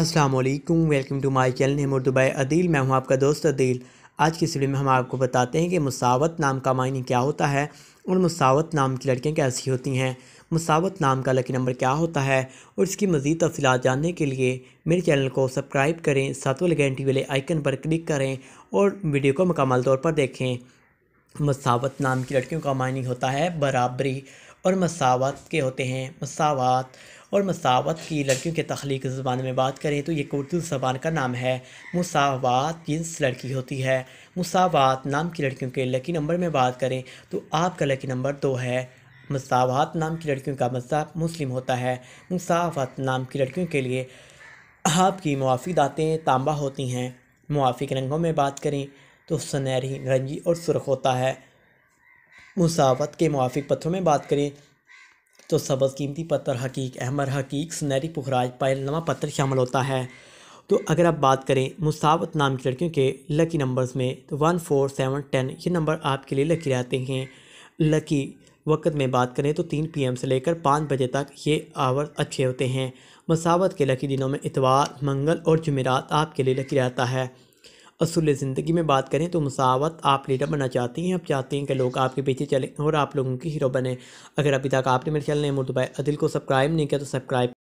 अस्सलाम वालेकुम welcome to my channel हिमर दुबई अदील मैं हूं आपका दोस्त अदील आज की इस वीडियो में हम आपको बताते हैं कि मसावत नाम का मायने क्या होता है और मसावत नाम की लड़कियां कैसी होती हैं मसावत नाम का लकी नंबर क्या होता है और इसकी मज़ीद तफसीत जानने के लिए मेरे चैनल को सब्सक्राइब करें सातवें घंटी वाले आइकन पर क्लिक करें और वीडियो को मकमल तौर पर देखें मसावत नाम की लड़कियों का मायने होता है बराबरी और मसावत के होते हैं मसावत और मसावत की लड़कियों के तख्लीक ज़बान में बात करें तो ये उर्दू ज़बान का नाम है मसावत जिन्स लड़की होती है मसावत नाम की लड़कियों के लकी नंबर में बात करें तो आपका लकी नंबर दो है मसावत नाम की लड़कियों का मजाक मुस्लिम होता है मसावत नाम की लड़कियों के लिए आपकी मुआफ़ी दातें तांबा होती हैं मुआफ़ी रंगों में बात करें तो सुनहरी रंगी और सुरख होता है मुसावत के मुआफ़ी पत्थरों में बात करें तो सबज़ कीमती पत्थर हकीक अहमर हकीक सुनहरी पुखराज पायल नवा पत्थर शामिल होता है तो अगर आप बात करें मुसावत नाम की लड़कियों के लकी नंबर्स में तो वन फोर सेवन टेन ये नंबर आपके लिए लकी रहते हैं लकी वक्त में बात करें तो तीन पीएम से लेकर पाँच बजे तक ये आवर अच्छे होते हैं मसावत के लकी दिनों में इतवार मंगल और जुमेरात आपके लिए लकी रहता है असूल ज़िंदगी में बात करें तो मसावत आप लीडर बनना चाहती हैं आप चाहते हैं कि लोग आपके पीछे चलें और आप लोगों के हीरो बने अगर अभी तक आपने मेरे चैनल मोटूबाई तो अदिल को सब्सक्राइब नहीं किया तो सब्सक्राइब